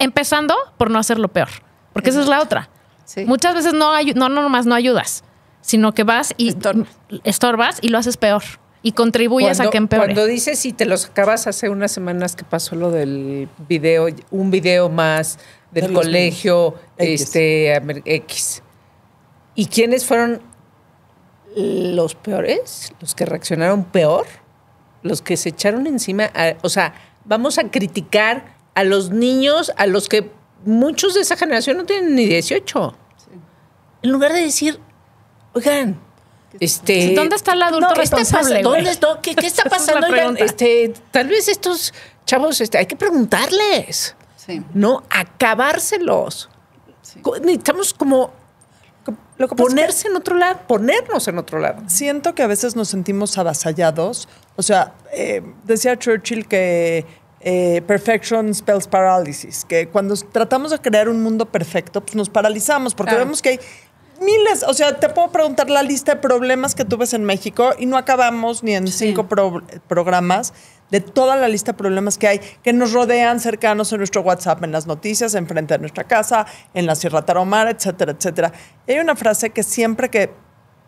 Empezando por no hacerlo peor, porque esa es la otra. Muchas veces no, no, no, nomás no ayudas, sino que vas y estorbas y lo haces peor y contribuyes a que empeore. Cuando dices y te los acabas hace unas semanas que pasó lo del video, un video más del colegio este X. ¿Y quiénes fueron los peores, los que reaccionaron peor, los que se echaron encima, o sea, vamos a criticar a los niños, a los que muchos de esa generación no tienen ni 18. En lugar de decir, oigan, este, ¿dónde está el adulto responsable? ¿qué, está pasando? este, tal vez estos chavos, este, hay que preguntarles, sí. no acabárselos. Necesitamos como ponerse en otro lado, ponernos en otro lado. Siento que a veces nos sentimos avasallados. O sea, eh, decía Churchill que eh, perfection spells paralysis, que cuando tratamos de crear un mundo perfecto, pues nos paralizamos porque vemos que hay miles, o sea, te puedo preguntar la lista de problemas que tú en México y no acabamos ni en cinco programas de toda la lista de problemas que hay que nos rodean cercanos en nuestro WhatsApp, en las noticias, enfrente de nuestra casa, en la Sierra Taromar etcétera, etcétera. hay una frase que siempre que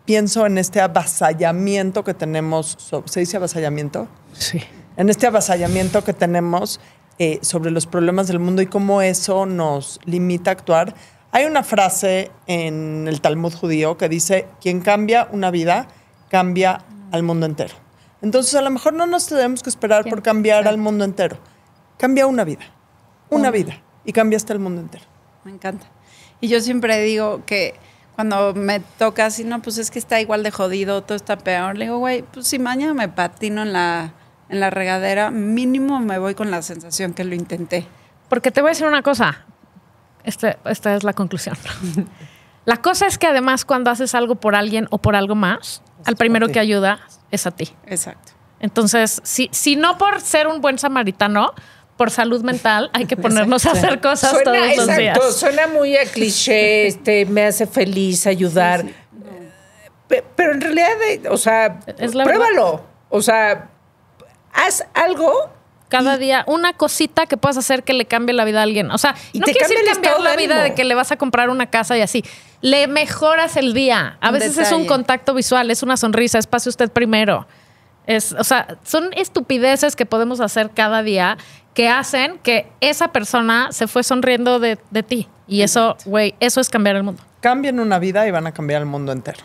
pienso en este avasallamiento que tenemos, ¿se dice avasallamiento? Sí. En este avasallamiento que tenemos eh, sobre los problemas del mundo y cómo eso nos limita a actuar. Hay una frase en el Talmud judío que dice, quien cambia una vida, cambia al mundo entero. Entonces, a lo mejor no nos tenemos que esperar por cambiar al mundo entero. Cambia una vida, una, vida, y cambiaste el mundo entero. Me encanta. Y yo siempre digo que cuando me toca así, no, pues es que está igual de jodido, todo está peor. Le digo, güey, pues si mañana me patino en la, regadera, mínimo me voy con la sensación que lo intenté. Porque te voy a decir una cosa. Este, esta es la conclusión. la cosa es que además cuando haces algo por alguien o por algo más, al primero que ayuda es a ti. Exacto. Entonces, si, si no por ser un buen samaritano, por salud mental hay que ponernos a hacer cosas todos los días. Suena muy a cliché, este, me hace feliz ayudar. Pero en realidad, eh, o sea, pruébalo. O sea, haz algo cada día una cosita que puedas hacer que le cambie la vida a alguien. O sea, no quiere decir cambiar la vida de que le vas a comprar una casa y así. Le mejoras el día. A veces es un contacto visual, es una sonrisa, es pase usted primero. Es, o sea, son estupideces que podemos hacer cada día que hacen que esa persona se fue sonriendo de, ti. Y eso, güey, eso es cambiar el mundo. Cambian una vida y van a cambiar el mundo entero.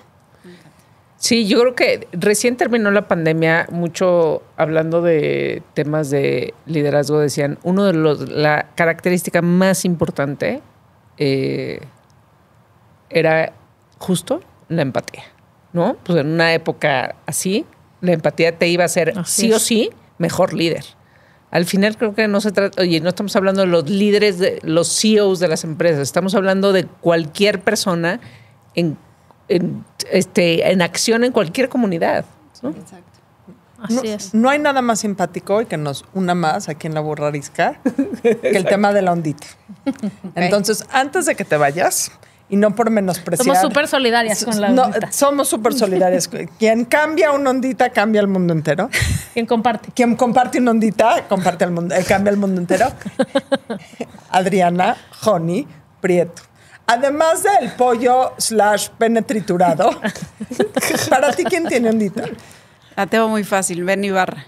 Sí, yo creo que recién terminó la pandemia, mucho hablando de temas de liderazgo, decían, uno de los, la característica más importante eh, era justo la empatía, ¿no? Pues en una época así, la empatía te iba a ser sí o sí mejor líder. Al final creo que no se trata, oye, no estamos hablando de los líderes, de los CEOs de las empresas, estamos hablando de cualquier persona en en, este, en acción en cualquier comunidad. ¿no? Exacto. Así es. No hay nada más simpático y que nos una más aquí en la burrarisca que el tema de la ondita. Entonces, antes de que te vayas, y no por menospreciar. Somos súper solidarias con la ondita. No, somos súper solidarias. Quien cambia una ondita, cambia el mundo entero. Quien comparte. Quien comparte una ondita, comparte el mundo, eh, cambia el mundo entero. Adriana Joni Prieto. Además del pollo slash penetriturado. para ti, ¿quién tiene ondita? La tengo muy fácil, Ben Barra.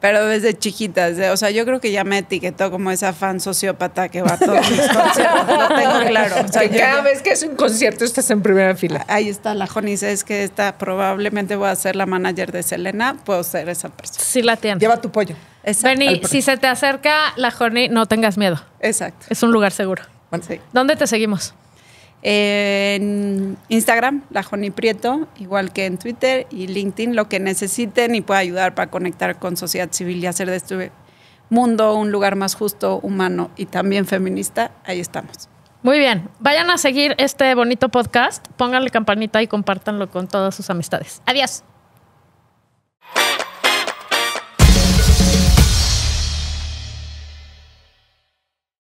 Pero desde chiquitas, o sea, yo creo que ya me etiquetó como esa fan sociópata que va a todos mis conciertos. Lo tengo claro. que cada vez que es un concierto estás en primera fila. Ah, ahí está la Joni, es que está probablemente voy a ser la manager de Selena, puedo ser esa persona. Sí, la tiene. Lleva tu pollo. Benny, si se te acerca la Joni, no tengas miedo. Exacto. Es un lugar seguro. ¿Dónde te seguimos? en Instagram, la Joni Prieto, igual que en Twitter y LinkedIn, lo que necesiten y pueda ayudar para conectar con sociedad civil y hacer de este mundo un lugar más justo, humano y también feminista. Ahí estamos. Muy bien, vayan a seguir este bonito podcast, pónganle campanita y compártanlo con todas sus amistades. Adiós.